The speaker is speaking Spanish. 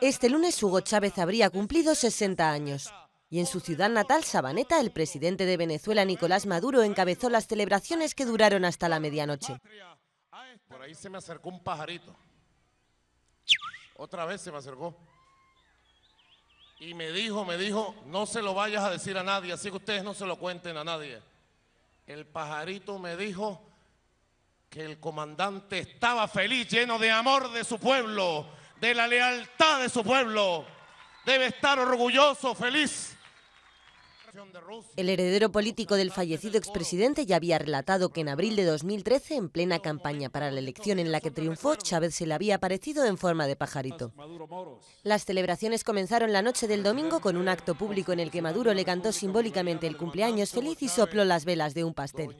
Este lunes Hugo Chávez habría cumplido 60 años. Y en su ciudad natal, Sabaneta, el presidente de Venezuela, Nicolás Maduro, encabezó las celebraciones que duraron hasta la medianoche. Por ahí se me acercó un pajarito. Otra vez se me acercó. Y me dijo, me dijo, no se lo vayas a decir a nadie, así que ustedes no se lo cuenten a nadie. El pajarito me dijo que el comandante estaba feliz, lleno de amor de su pueblo de la lealtad de su pueblo. Debe estar orgulloso, feliz. El heredero político del fallecido expresidente ya había relatado que en abril de 2013, en plena campaña para la elección en la que triunfó, Chávez se le había aparecido en forma de pajarito. Las celebraciones comenzaron la noche del domingo con un acto público en el que Maduro le cantó simbólicamente el cumpleaños feliz y sopló las velas de un pastel.